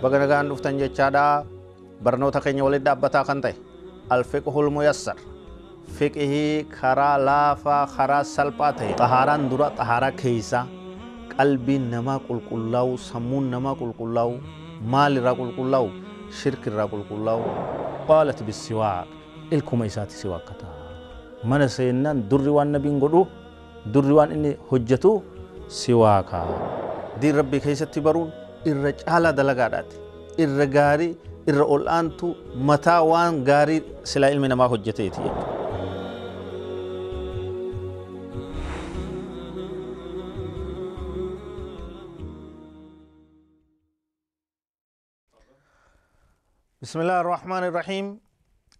baga nagaan dhuftan jechaadha barnoota keenya walit dhaabbataa kan ta'e alfiqhul muyassar fiqihii karaa laafaa karaa salphaa ta'e xahaaraan dura xahaaraa keeysa qalbiin namaa qulqullaa'u sammuun namaa qulqullaa'u maal irraa qulqullaa'u shirk irraa qulqullaa'u qaalat bisiwaaq ilkuma isaati siwaaqqa ta'a mana seennaan durri waan nabiin godhu durri waan inni hojjetu siwaaqa diin rabbii keessatti baruun irra caala dalagaadhaati irra gaarii irra ol aantu mataa waan gaarii silaa ilmi namaa hojjeteeti jechuudha. بسم الله الرحمن الرحيم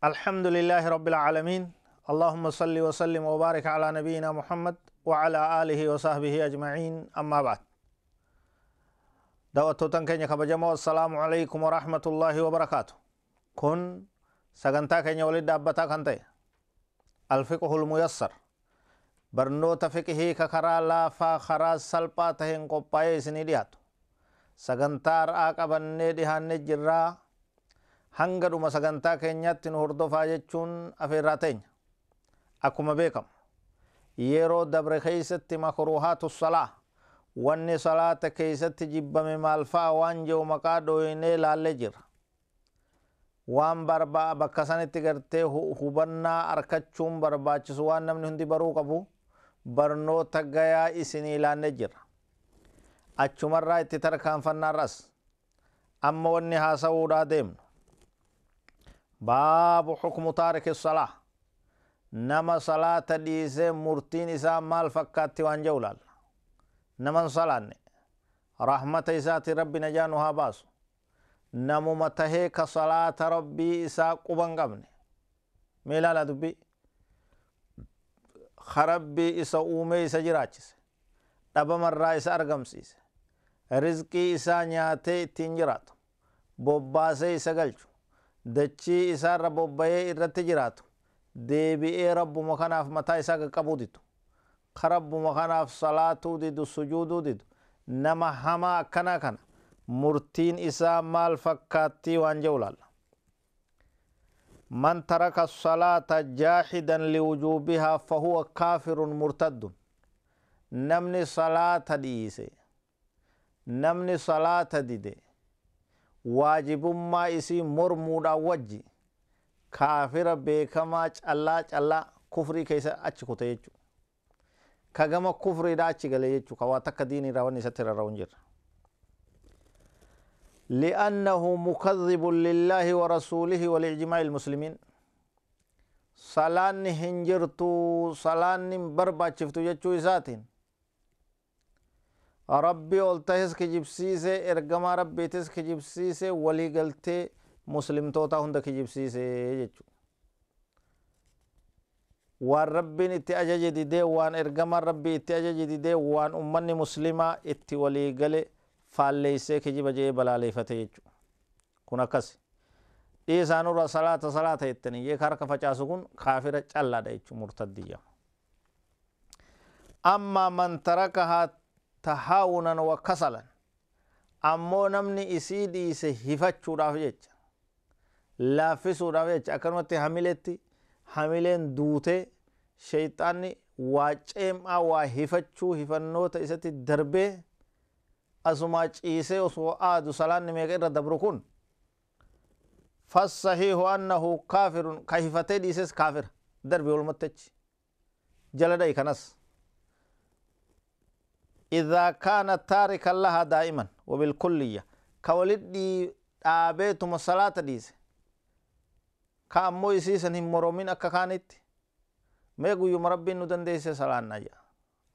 الحمد لله رب العالمين اللهم صل وسلم وبارك على نبينا محمد وعلى آله وصحبه أجمعين أما بعد Daawwattoota keenya kabajamoo assalaamu alaikum warahmatullaahi wabarakaatu. Kun sagantaa keenya waliin dhaabbataa kan ta'e alfiqhul muyassar barnoota fiqhii ka karaa laafaa karaa salphaa taheen qophaa'ee isinii dhiyaatu sagantaa har'aa qabannee dhihaannee jirraa hanga dhuma sagantaa keenyaatti nu hordofaa jechuun afeerraa teenya. Akkuma beekamu yeroo dabre keeysatti salaa wanni salaata keeysatti jibbame maalfaa waan jehu maqaa dhooyinee laallee jira waan barbaa bakka sanitti gartee hubannaa arkachuun barbaachisu waan namni hundi baruu qabu barnoota gayaa isinii laallee jira achumarraa itti tarkaanfannaarras amma wanni haasawuudhaa deemnu baabu xukmu taariki salaa nama salaata dhiisee murtiin isaa maal fakkaatti waan jehu laalla naman salaanne rahmata isaati rabbi najaa nu haa baasu namuma tahee ka salaata rabbii isaa quban qabne mee ilaala dubbii ka rabbii isa uumee isa jiraachise dhabamarraa isa argamsiise rizqii isaa nyaatee ittiin jiraatu bobbaasee isa galchu dachii isaarra bobba'ee irratti jiraatu deebi'ee rabbuma kanaaf mataa isaa qaqqabuu dittu karabbuma kanaaf salaatuu didu sujuuduu didu nama hamaa akana kana murtiin isaa maal fakkaattii waan jehu laalla man taraka salaata jaahidan liwujuubihaa fahuwa kaafirun murtaddun namni salaata dhiise namni salaata dide waajibummaa isii mormuudhaan wajji kaafira beekamaa callaa callaa kufri keessa achi kuta kagama kufriidha achi galee jechuudha waa takka diiniirraa wanni isatti rarra'u لأنه مكذب لله ورسوله ولإجماع المسلمين صلاني هنجرتو صلاني بربا شفتو جتشو إساتين ربي ألتهز كجبسيسي إرقما ربي تز كجبسيسي ولي قلتي مسلم توتا هند كجبسيسي جتشو waan rabbiin itti ajaje didee waan ergamaan rabbiin itti ajaje didee waan ummanni muslimaa itti walii gale kijiba jee balaaleeffate jechu kun akas dhiisaanurra salaata salaata jettanii yee harka facaasu kun kaafira callaadha jechu murtaddiyya amma man tarakahaa tahaawunan wa kasalan ammoo namni isii dhiise hifachuudhaaf jecha laaffisuudhaaf jecha akkanumatti hamiletti hamileen duutee shayxaanni waa ceem'aa waa hifachuu hifannoota isatti darbee asumaa ciisee osoo aadu salaanni meeqa irra dabru kun fassahiihu annahu kaafirun ka hifatee dhiises kaafira darbe olmattachi jala dha'i kanas إذا كان تاركا لها دائما وبالكلية كولد دي آبيتم الصلاة ديسي ka ammoo isiisan hin moromin akka kaanitti mee guyyuma rabbiin nu dandeessise salaannaa jedha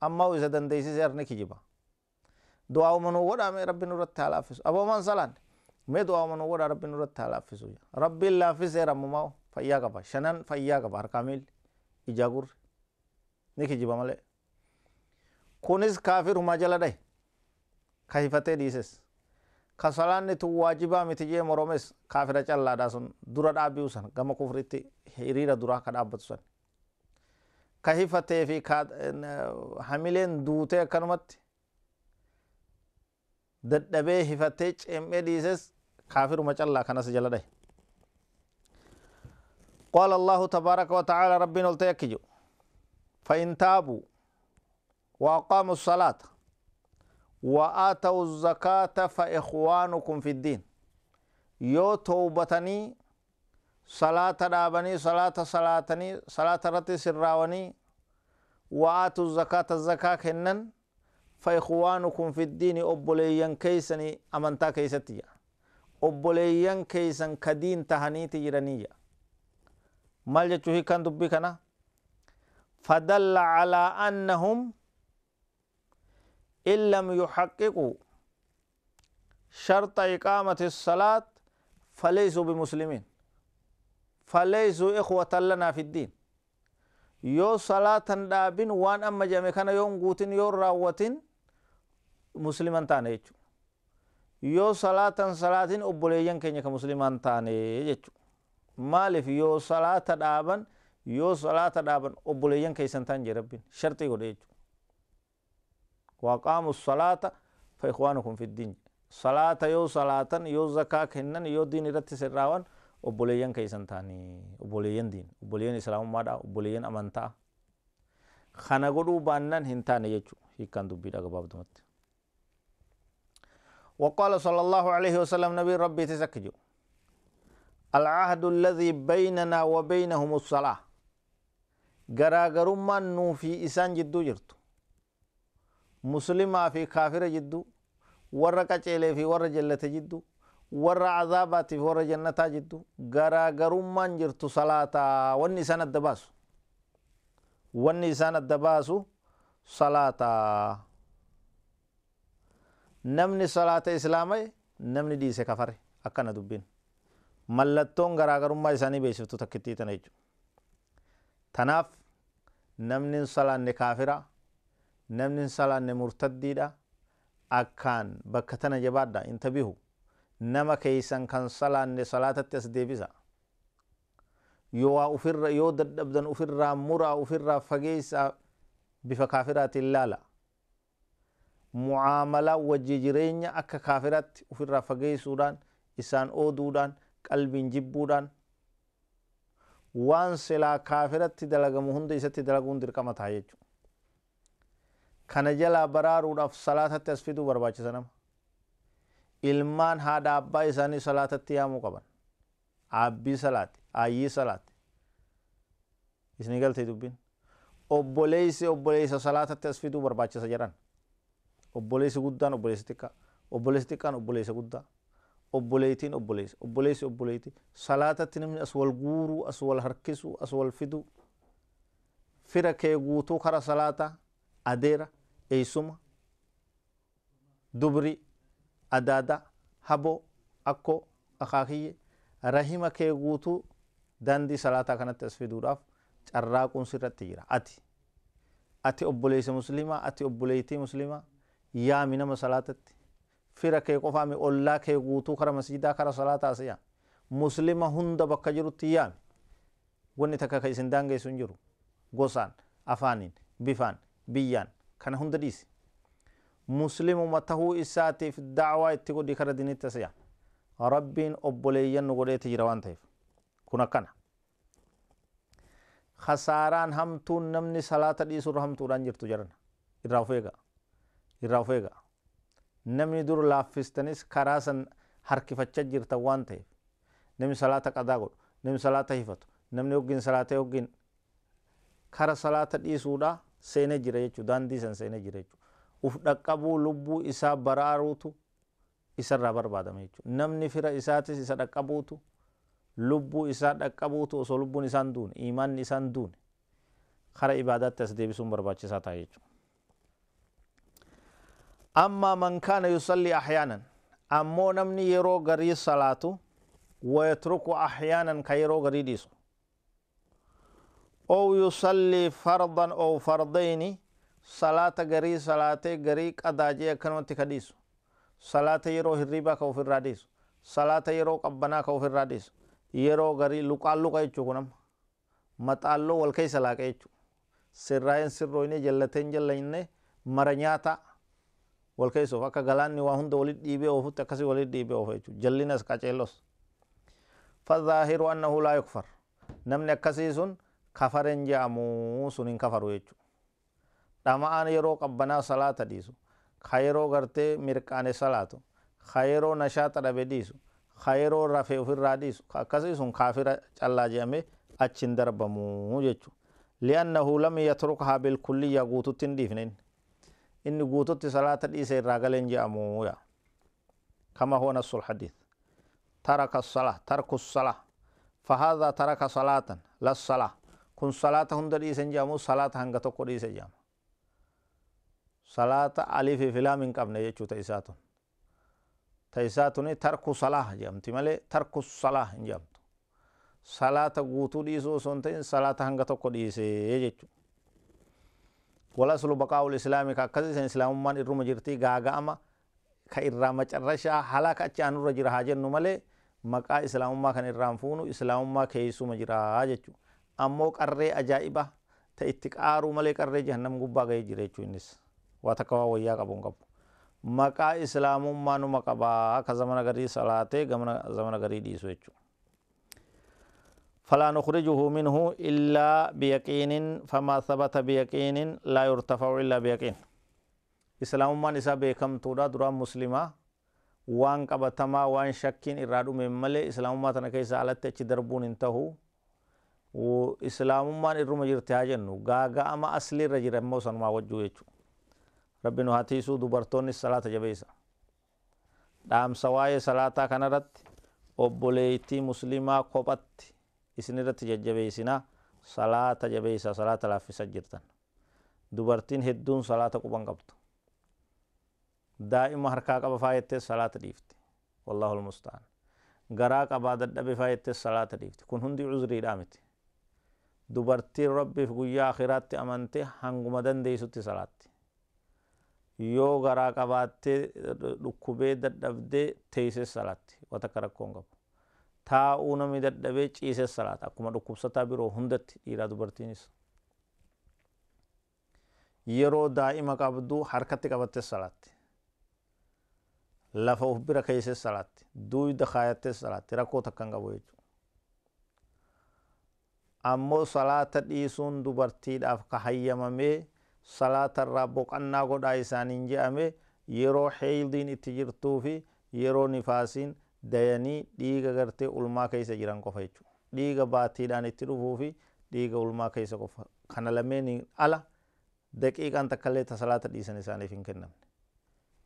ammaa isa dandeessise arni kijiba du'aa'uma nu godha mee rabbiin irratti haa laaffisu aboomaan salaanne mee du'aa'uma nu godha rabbiin irratti haa laaffisu rabbiin laaffisee rammumaa fayyaa qaba shanan fayyaa qaba harkaamiilli ijaagurri ni kijiba malee kunis kaafiruma jala dhahe ka hifatee dhiises kan salaanni tun waajibaa miti jee moromes kaafira callaadhaa sun dura dhaabbiu san gama kufritti hiriira duraa ka dhaabbatu san ka hifatee fi hamileen duutee akkanumatti dadhabee hifatee ceemee dhiises kaafiruma callaa kanas jala dhahe قال الله تبارك وتعالى ربنا التيكجو فإن تابوا وأقاموا الصلاة وآتوا الزكاة فإخوانكم في الدين يو توبتني صلاة رابني صلاة صلاتني صلاة رتي سراوني وآتوا الزكاة الزكاة كنن فإخوانكم في الدين أبوليا كيسني أمنتا كيستيا أبوليا كيسن كدين تهنيتي جرانية مال جتوهي كان دبي كنا فدل على أنهم إن لم يحققوا شرط إقامة الصلاة فليسوا بمسلمين فليسوا إخوة لنا في الدين يو صلاة دابين وان أما جامي كان يوم قوتين يو راواتين مسلمان تاني يو صلاة صلاة أبوليين كينيا كمسلمان تاني يجو maaliif yoo salaata dhaaban yoo salaata dhaaban obboleeyyan keessan taan jee rabbiin sharxii godhe وقاموا الصلاة فإخوانكم في الدين صلاة يو صلاة يو زكاة كنن يو دين رت سراوان وبوليان كيسان تاني وبوليان دين وبوليان إسلام مادا وبوليان أمانتا خانا قدو بانن هنتاني يجو هيكان دبي دا قباب دمت وقال صلى الله عليه وسلم نبي ربي تسكجو العهد الذي بيننا وبينهم الصلاة غراغرمان نوفي إسان جدو جرتو muslimaa fi kaafira jiddu warra qaceelee fi warra jallate jiddu warra azaabaatiif warra jannataa jiddu garaagarummaan jirtu salaata. wanni isaan adda baasu wanni isaan adda baasu salaataa namni salaata islaama'e namni dhiise kafare akana dubbin. mallattoon garaagarummaa isaanii beeksiftu takkittii tana jechuudha tanaaf namni hin salaanne namni hin salaanne murtaddiidha akkaan bakka tana jabaada intabihu nama keeysan kan salaanne salaatatti as deebisa yoo dadabdan dadhabdan ufirraa muraa ufirraa fageeysaa bifa kaafiraatiin laala mucaamalaa wajji jireenya akka kaafiraatti ufirraa fageeysuudhaan isaan ooduudhaan qalbiin jibbuudhaan waan silaa kaafiratti dalagamu hunda isatti dalaguun dirqama ta'a jechuudha kana jalaa baraaruudhaaf salaatatti as fiduu barbaachisa nama ilmaan haadha abbaa isaanii salaatatti yaamuu qaban abbii salaati ayyii salaati isni galtee dubbiin obboleessi obboleessa salaatatti as fiduu barbaachisa jedhan obboleessi guddaan obboleessi xiqqaa obboleessi xiqqaan obboleessa guddaa obboleetiin obboleessa obboleessi obboleetii salaatatti namni as wal guuruu as wal harkisuu as wal fiduu fira kee guutuu kara salaataa adera esoma dubri adada habo akko akaakiyye rahima kee guutuu dandii salaataa kanatti as fiduudhaaf carraaquun sirratti jira ati ati obboleessa musliimaa ati obboleettii musliimaa yaami nama salaatatti fira kee qofaami ollaa kee guutuu kara masjidaa kara salaataa siyaa muslima hunda bakka jirutti yaami wonni takka ka isin daangeessu jiru gosaan afaaniin bifaan biyyaan kana hunda dhiisi muslimuma tahuu isaatiif da'waa itti godhi kara dinitti asiya rabbiin obboleeyyan nu godheeti jira waan ta'eef kun akkana kasaaraan hamtuun namni salaata dhiisurra hamtuudhaan jirtu jedhan irraa of eegaa irraa of eegaa namni dur laaffistanis karaa san harkifachaa jirtan waan ta'eef namni salaata qadaa godhu namni salaata hifatu namni hoggiin salaata hoggiin kara salaata dhiisuudhaa seene jira jechuudha daandii san seene jira jechuudha uf dhaqqabuu lubbuu isaa baraaruutu isarraa barbaadame jechuudha namni fira isaatis isa dhaqqabuutu lubbuu isaa dhaqqabuutu osoo lubbuun isaan duune imaanni isaan duune kara ibaadaatti as deebisuun barbaachisaa ta'a jechuudha. أما من كان يصلي أحيانا أمو نمني يرو غري صلاته ويترك أحيانا كيرو غري ديسو أو يصلي فرضا أو فرضين صلاة غري صلاة غري قداجي أكنوتي تكديس صلاة يرو هربا كو في الراديس صلاة يرو قبنا كو في الراديس يرو غري لقالو كي تشوكنام مطالو والكي صلاة كي تشو سرائن سرروين جلتين جلين مرنياتا والكي سوف أكا غلاني واهند ولد ديبه وفو تكسي ولد ديبه وفو جلين اسكا چهلوس فالظاهر أنه لا يكفر نمني أكسيسون kafaren je'amu sun hin kafaru jechuudha. Dhama'aan yeroo qabbanaa salaata dhiisu, ka yeroo gartee mirqaane salaatu, ka yeroo nashaata dhabe dhiisu, ka yeroo rafee ofirraa dhiisu, ka akkasii sun kaafira callaa je'amee achiin darbamu jechuudha. Li'annahu lam yatrukahaa bilkulliyya guututti hin dhiifne inni. Inni guututti salaata dhiise irraa galeen je'amu yaa. Kama huwa nassul hadiis. Taraka salaa, tarku salaa. فهذا ترك صلاة لا الصلاة kun salaata hunda dhiisen jedhamu salaata hanga tokko dhiise jedhama salaata aliifii fi laam hin qabne jechuudha isaa tun ta isaa tuni tarku salaa jedhamti malee tarku salaa hin jedhamtu salaata guutuu dhiisuu osoo hin ta'in salaata hanga tokko dhiisee jechuudha walasulu baqaa'ul islaami ka akkas isin islaamummaan irruma jirti gaaga'ama ka irraa macarrashaa halaka achi aanurra jira haa jennu malee maqaa islaamummaa kan irraan fuunu islaamummaa keeysuma jiraa jechuudha ammoo qarree aja'iba ta itti qaaruu malee qarree jahannam gubbaa ga'ee jira innis waata takka waa wayyaa qabu hin qabu. Maqaa islaamummaa numa qabaa ka zamana garii salaatee gamana zamana garii dhiisu jechuudha. فلا نخرجه منه إلا بيقين فما ثبت بيقين لا يرتفع إلا بيقين إسلام ما نسا بكم تودا درا مسلمة وان قبتما وان شكين إرادو من ملي إسلام ما islaamummaan irruma jirti haa jennu gaaga ama asli irra jira immoo sanumaa wajjuu jechuudha. Rabbi nu hatiisuu dubartoonnis salaata jabeessa. Dhaamsa waa'ee salaataa kanarratti obboleettii musliimaa kophatti isinirratti jajjabeessinaa salaata jabeessa salaata laaffisa jirtan. Dubartiin hedduun salaata quban qabdu. Daa'ima harkaa qaba faayettee salaata dhiifti. Wallaahu musta'an. Garaa qabaa dadhabee faayettee salaata dhiifti. Kun hundi cuzriidhaa miti. dubartiin rabbiif guyyaa akhiraatti amante hanguma dandeessutti salaatti. Yoo garaa qabaattee dhukkubee dadhabdee teesses salaatti waan akka rakkoon qabu. Taa'uu namni dadhabee ciises salaata akkuma dhukkubsataa biroo hundatti dhiiraa dubartiinis. Yeroo daa'ima qabduu harkatti qabattes salaatti. Lafa of bira keesses salaatti. Duuda kaayattes salaatti. Rakkoo takka hin qabu jechuudha. ammoo salaata dhiisuun dubartiidhaaf ka hayyamamee salaata irraa boqannaa godhaa isaaniin je'ame yeroo heeydiin itti jirtuu fi yeroo nifaasiin dayanii dhiiga gartee ulmaa keessa jiran qofa jechuudha. Dhiiga baatiidhaan itti dhufuu fi dhiiga ulmaa keessa qofa. Kana lameeniin ala daqiiqaan takka ta salaata dhiisan isaaniif hin kennamne.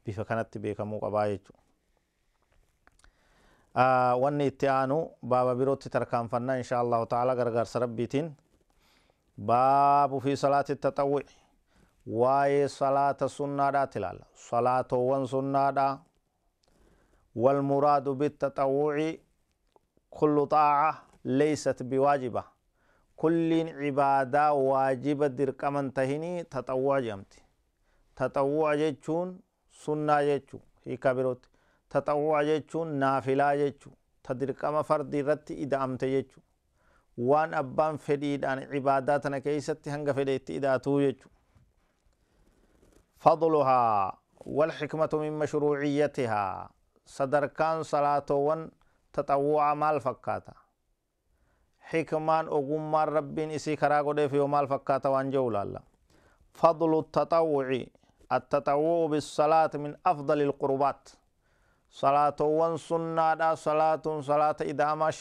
Bifa kanatti beekamuu qabaa jechuudha. wanni itti aanu baaba birootti tarkaanfannaa insha allahu taala gargaarsa rabbiitiin baabu fi salaati tatawwi waa'ee salaata sunnaadhaati ilaalla salaatoowwan sunnaadha walmuraadu bitatawwuci kullu xaaca leysat biwaajiba kulliin cibaadaa waajiba dirqaman tahinii tatawwuca jedhamti tatawwuca jechuun sunnaa jechuu hiika birootti tatawwaa jechuun naafilaa jechuu ta dirqama fardi irratti ida'amte jechuu waan abbaan fedhiidhaan cibaadaa tana keessatti hanga fedheetti idaatuu jechuu fadluhaa والحكمة من مشروعيتها صدركان صلاة ون تطوع مال فكاتا حكمان أقوم ربين إسي كراغو دي في مال فكاتا وانجو الله فضل التطوع التطوع بالصلاة من أفضل القربات salaatowwan sunnaadha salaatuun salaata idaamaa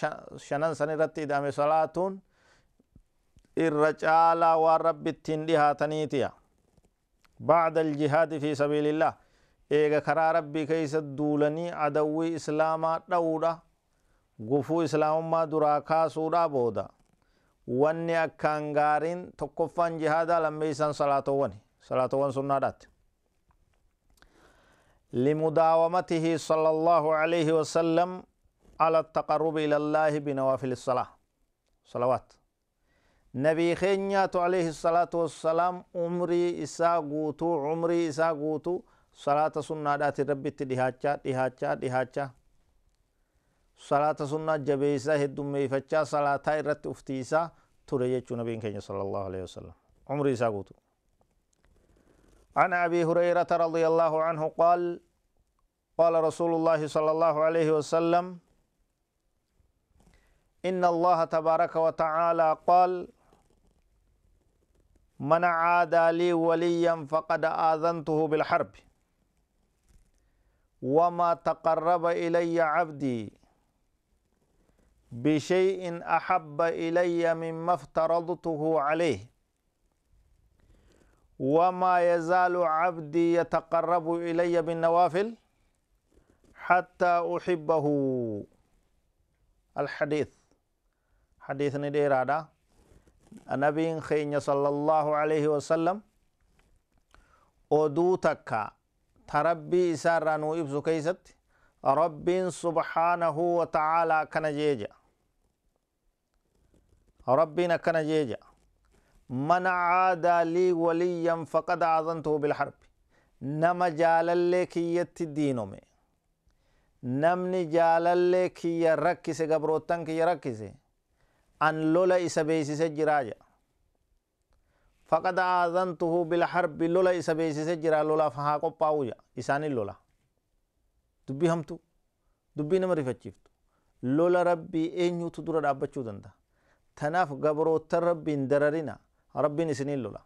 shanan san irratti idame salaatuun irra caalaa waan rabbi ittiin dhihaataniitiya bacda aljihaadi fi sabiilillah eega karaa rabbii keeysa duulanii adawwii islaamaa dha'uudha gufuu islaamummaa duraa kaasuudha booda wanni akkaan gaariin tokkoffaan jihaadaa lammeeysan salaatowwani salaatowwan sunnaadhaatti لمداومته صلى الله عليه وسلم على التقرب إلى الله بنوافل الصلاة صلوات نبي خينيات عليه الصلاة والسلام عمري إسا قوتو عمري إسا قوتو صلاة سنة دات ربي تدهاتشا تدهاتشا تدهاتشا صلاة سنة جبيسة هدوم ميفتشا صلاة رت أفتيسة تريجت نبي خينيات صلى الله عليه وسلم عمري إسا قوتو عن أبي هريرة رضي الله عنه قال قال رسول الله صلى الله عليه وسلم إن الله تبارك وتعالى قال من عادى لي وليا فقد آذنته بالحرب وما تقرب إلي عبدي بشيء أحب إلي مما افترضته عليه وما يزال عبدي يتقرب إلي بالنوافل حتى أحبه الحديث حديث ندير هذا النبي خيني صلى الله عليه وسلم أدوتك تربي إسارة نوئب سكيست رب سبحانه وتعالى كنجيجا جيجا ربنا كنجيجا جيجا من عادى لي وليا فقد أعظمته بالحرب نما جالالي كيّت دينومي namni jaalallee kiyya rakkise gabroottan kiyya rakkise an lola isa beeksise jiraa jedha faqad aadantuhu bilharbi lola isa beeksise jira lolaaf haa qophaa'u jedha isaanin lola dubbii hamtu dubbii nama rifachiiftu lola rabbii eenyutu dura dhaabbachuu danda'a tanaaf gabroottan rabbiin dararina Rabbiin isiniin lola.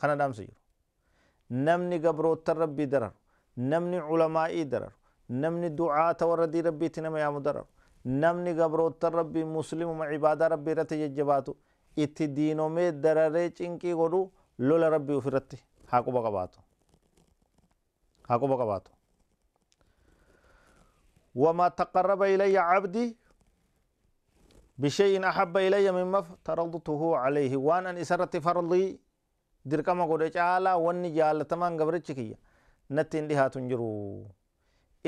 Kana dhaamsa jiru. Namni gabroottan Rabbii darar namni culamaa'ii darar namni ducaata warra dii Rabbiitti nama yaamu darar namni gabroottan Rabbii muslimuma ibaadaa Rabbii irratti jajjabaatu itti diinomee dararee cinqii godhu lola Rabbii ofirratti haa quba qabaatu. Haa quba qabaatu. وما تقرب إلي عبدي بشيء أحب إلي مما افترضته عليه وان أن إسرت فرضي درك ما قد جعل وان جعل تمان قبرتش كي نتين لها تنجرو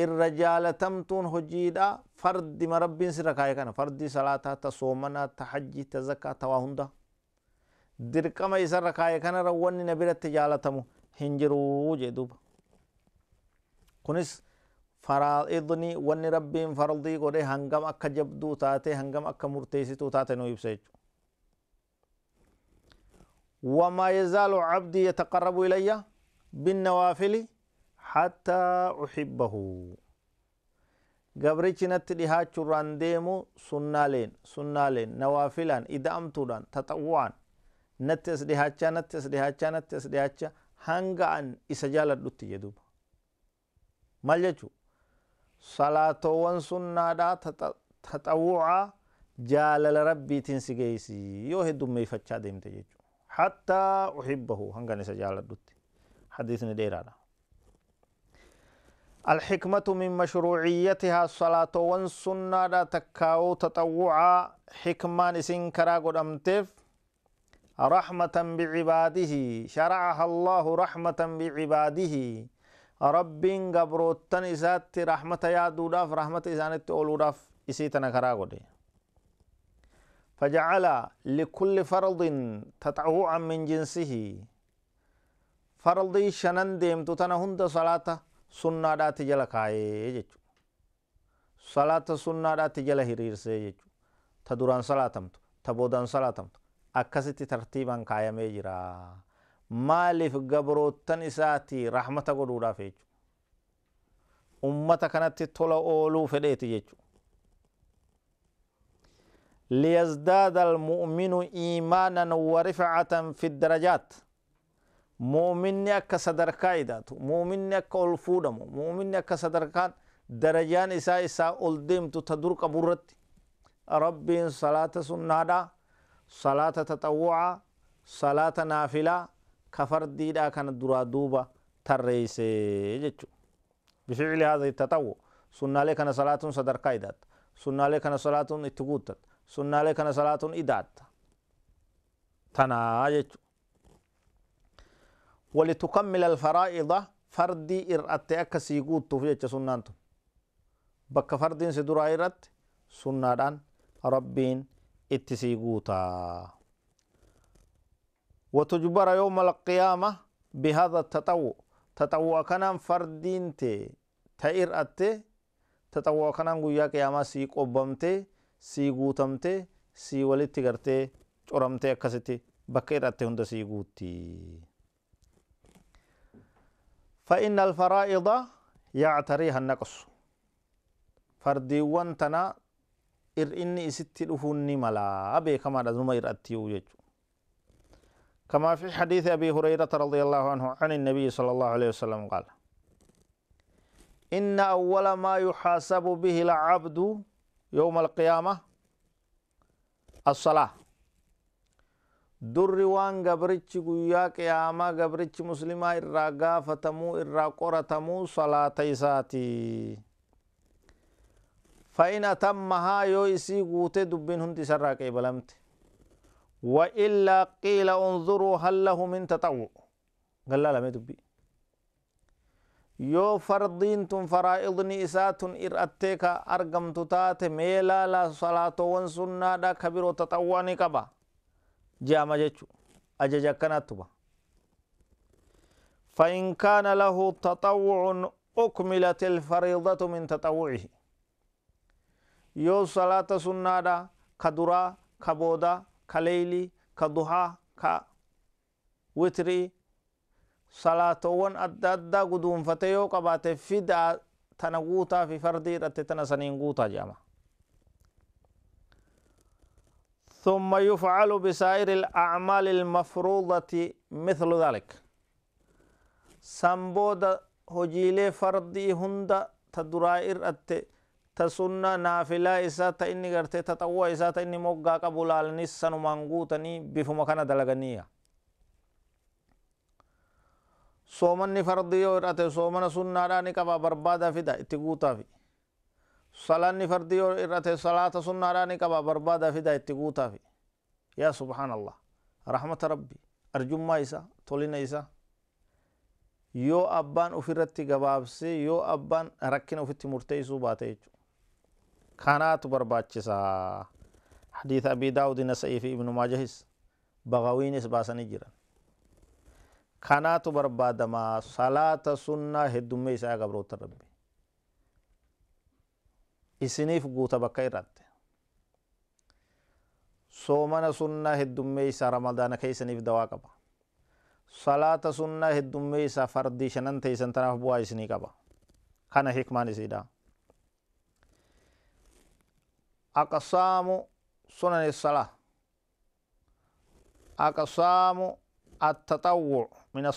الرجال تمتون هجيدا فرد ما مربين سركاي كان فرد صلاة تصومنا تحج تزكى تواهندا درك دركما إسركاي كان رواني نبرت جعل تمو هنجرو جدوب كنس faraa'idni wanni rabbiin fardii godhe hangam akka jabduu taate hangam akka murteessituu taate nu ibsa jechuudha. وما يزال ilayya يتقرب إلي بالنوافل حتى أحبه gabrichi natti dhihaachuurraan deemu sunnaaleen sunnaaleen nawaafilaan ida'amtuudhaan taxawwaan natti natti as dhihaachaa natti as dhihaachaa hanga an isa jaaladhutti jedhuuba maal jechuudha salaatowwan sunnaadha taxawwuca jaalala rabbiitiin si geeysi yoo heddummeeffachaa deemte jechuudha hattaa uhibbahu hangan isa jaaladhutti hadiisni dheeraadha الحكمة من مشروعيتها الصلاة والسنة تكاو تطوعا حكما نسين كراغو دمتف رحمة بعباده شرعها الله رحمة بعباده rabbiin gabroottan isaatti rahmata yaaduudhaaf rahmata isaanitti ooluudhaaf isii tana karaa godhe فجعل لكل فرض تطوعا من جنسه فرض شنن ديمتو تنا هند صلاة سنة دات جل كاي جيجو صلاة سنة دات جل هرير سيجو تدوران صلاة تبودان صلاة أكسيتي ترتيبا كاي ميجرا maaliif gabroottan isaati rahmata godhuudhaaf jechuudha. Ummata kanatti tola ooluu fedheeti jechuudha. ليزداد المؤمن إيمانا ورفعة في الدرجات مؤمن أكا صدر إداتو مؤمن أكا الفودم مؤمن صدر صدركا درجان إساء إساء ألدم تدرك برت ربي صلاة سنادا صلاة تطوع صلاة نافلة كفردي دي كان درا دوبا ترئيس جتشو بفعل هذا التطوع سنة لك صلاة صدر قيدات سنة لك صلاة اتقوتت سنة لك صلاة ادات تنا جتشو ولتكمل الفرائض فردي ارأت اكسي قوتو في جتش سنانتو بك فردين سدرا ارأت سنة ربين اتسي قوتا وتجبر يوم القيامة بهذا التطوع تطوع كان فردين تي تئر أتي تطوع كان قويا قيامة سي قبمتي سي قوتمتي سي ولدت قرتي قرمتي أكستي بكير أتي هند سي قوتي فإن الفرائض يعتريها النقص فرديوان تنا إر إني إستي لفوني ملا أبي كما رزنما إر أتيو يجو كما في حديث أبي هريرة رضي الله عنه عن النبي صلى الله عليه وسلم قال إن أول ما يحاسب به العبد يوم القيامة الصلاة در وان غبرتش قويا قيامة غبرتش مسلمة إرّا فتمو إرّا تمو صلاة إساتي فإن أتمها يو قوتي دبين هنتي سرّا كي وإلا قيل انظروا هل له من تطوع قال لا لا ما يدبي يو فرضين تن فرائضني إسات إر أرقم تتات ميلا لا صلاة ونسنة دا كبير وتطواني كبا جامع جيشو أججا كناتبا فإن كان له تطوع أكملت الفريضة من تطوعه يو صلاة سنة دا كدرا كبودا كليلي كضحى صلاة صلاتوان أدى أدى قدوم فتيو قبات فدا تنقوتا في فردي رتتنا سنينقوتا جامع ثم يفعل بسائر الأعمال المفروضة مثل ذلك سنبود هجيلي فردي هند تدرائر التي ta sunna naafilaa isaa ta inni gartee ta xawwa isaa ta inni moggaa qabu laalanis sanumaan guutanii bifuma kana dalaganiya soomanni fardi yoo hir'ate soomana sunnaadhaa ni qaba barbaada fida itti guutaafi salaanni fardi yoo hir'ate salaata sunnaadhaa ni qaba barbaada fida itti guutaafi yaa subhaanallah rahmata rabbi arjummaa isaa tolina isaa yoo abbaan ufirratti gabaabsee yoo abbaan rakkina ufitti murteessuu baate jechuudha kanaatu barbaachisaa حديث أبي داود النسائي في ابن ماجهس بغوينس باسني جرا كانات برباد ما صلاة سنة هدوم إساء قبروت ربي إسنيف قوت بكي رات صومنا سنة هدوم إساء رمضان كي سنيف دوا قبا صلاة سنة هدوم إساء فردي شنن تيسن تناف بوا إسني قبا كان حكمان إسيدا akka saamu sunni salaa akka saamu tatawuu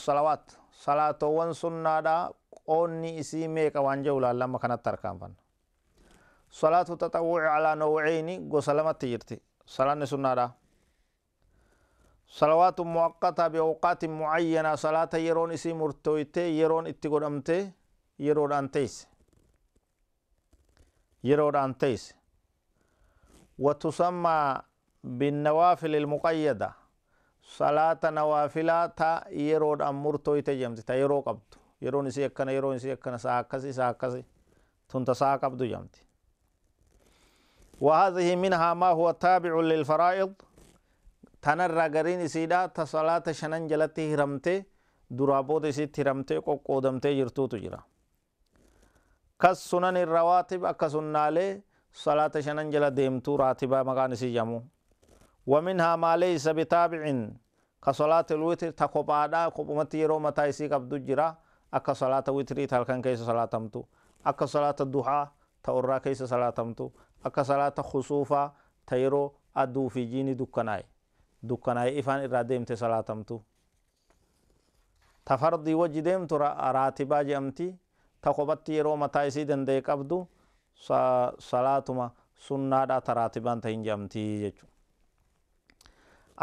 salawaati salaatoowwan sunaadaa qoonni isii meeqa waan jawuulaa lama kanatti harkaanfame salatatu tatawuu calaanaa waa'ini gosa lamatti jirti salanni sunaadaa salawaatu bi bihuuqaati mucaayyanaa salaata yeroon isii murtooyite yeroon itti godhamte yeroodhaan teyze yeroodhaan teyze. وتسمى بالنوافل المقيدة صلاة نوافل نوافلات يرون أمرتو تا يرو قبض يرون سي أكنا يرون سي أكنا ساكسي ساكسي تنتسا قبض جمت وهذه منها ما هو تابع للفرائض تنرى غرين سيدا تصلاة شنن جلته رمته درابود سيت رمته قودمته يرتو تجرا كالسنن الرواتب أكسنالي صلاة شنن جلا ديمتو راتبا مقان سيجمو ومنها ما ليس بتابع كصلاة الوتر تقبادا قبمت يرو متى يسيق عبد الجرا أكا صلاة وتري تلقن كيس صلاة تمتو أكا صلاة الضحى تورا كيس صلاة تمتو أكا صلاة خصوفا تيرو أدو في جيني دكناي دكناي إفان إراديم صلاة تمتو تفرضي وجديم ترى راتبا جمتي تقبت يرو متى يسيق عبدو salaatuma sunnaadhaa taraatibaa hin jechamti jechuudha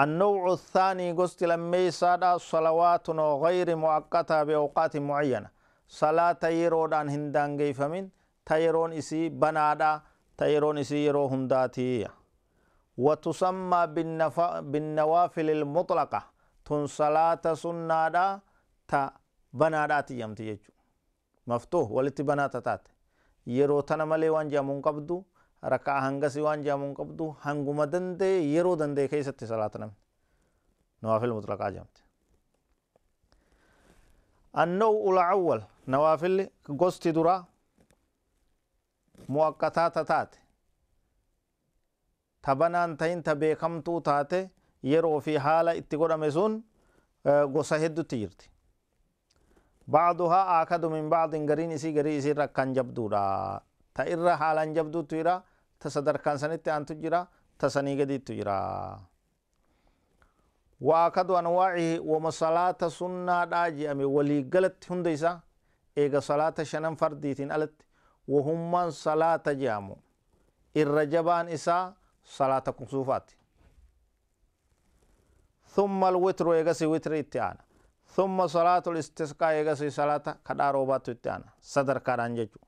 annoo cuttaanii gosti lammeessadhaa salawaa tunoo gheerimo akka taabee buqaatii immoo ayyana salaata yeroodhaan hin daangiefamin ta yeroon isii banaadhaa ta yeroon isii yeroo hundaatii waatusammaa binnawaa fili muqlaqa tun salaata sunnaadhaa ta banaadhaa hin jechamti jechuudha maftuu walitti banaata taatee. yero tana male waan jehamuun kabdu rakka ahangasi waan jehamuun qabdu hanguma dandee yeroo dandee keessatti sallaatana nawaafilmuut laqaa jirti annoo ulaacawal nawaafil gosti duraa moo akka ta taate tabanaan tahinta beekamtuu taate yeroo fi haala itti godhame sun eh, gosa hedduutti jirti. بعضها آكد من بعض غرين إسي غري إسي ركان جبدورا تإر حالا جبدو تيرا تصدر كان سنت أن تجرا تصني قد تجرا وآكد أنواعه ومصلاة سنة داجي أمي ولي قلت هنديسا إيغا صلاة شنن فرديتين ألت وهم صلاة جامو الرجبان إسا صلاة كسوفات ثم الوتر يغسي وتر إتعانا ثم صلاة الاستسقاء يغسي صلاة كدا روبات تتانا صدر كاران جيجو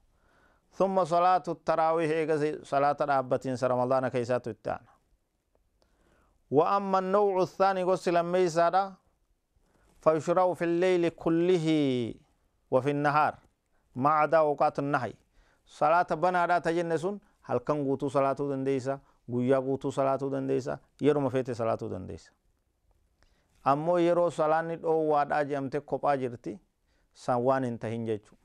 ثم صلاة التراويح يغسي صلاة رابتين سرمضان كيسا تتانا وأما النوع الثاني غسل ميسا فيشرع في الليل كله وفي النهار ما عدا أوقات النهي صلاة بنا دا تجنسون هل كان قوتو صلاة دنديسا قويا قوتو صلاة دنديسا يرم فيت صلاة دنديسا ammoo yeroo salaanni dhoowwaadhaa jedhamte kophaa jirti san waan hin tahin jechuudha.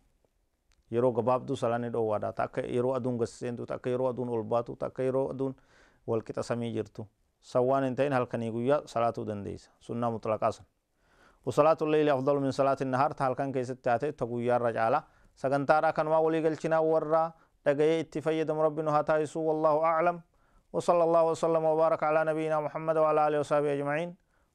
yeroo gabaabduu salaanni dhoowwaadha akka yeroo aduun gasseentuutu akka yeroo aduun ol baatuutu akka yeroo aduun walqixa samii jirtu san waan hin ta'in halkanii guyyaa salaatuu dandeessa sunnaa mutlaqaa san usalaatu leyli afdalu min salaati nahaar ta halkan keessatti haate ta guyyaarra caala sagantaadhaa kanumaa walii galchinaa warra dhagayee itti fayyadamu rabbi nu وصلى الله وسلم وبارك على نبينا محمد وعلى اله وصحبه اجمعين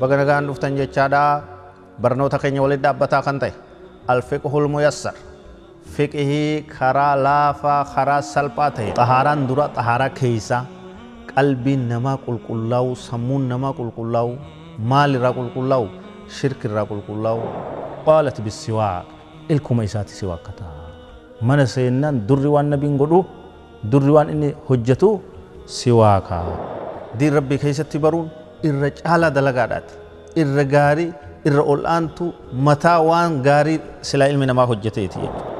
baga nagaan dhuftan jechaadha barnoota keenya walit dhaabbataa kan ta'e alfiqhul muyassar fiqhii karaa laafaa karaa salphaa ta'e xahaaraan dura xahaaraa keeysa qalbiin namaa qulqullaa'u sammuun namaa qulqullaa'u maal irraa qulqullaa'u shirk irraa qulqullaa'u qaalat bisiwaaq ilkuma isaati siwaaq ta'a mana seennaan durri waan nabiin godhu durri waan inni hojjetu siwaaqa diin rabbii keessatti baruun irra caala dalagaadhaati irra gaarii irra ol aantu mataa waan gaarii silaa ilmi namaa hojjeteeti jechuudha.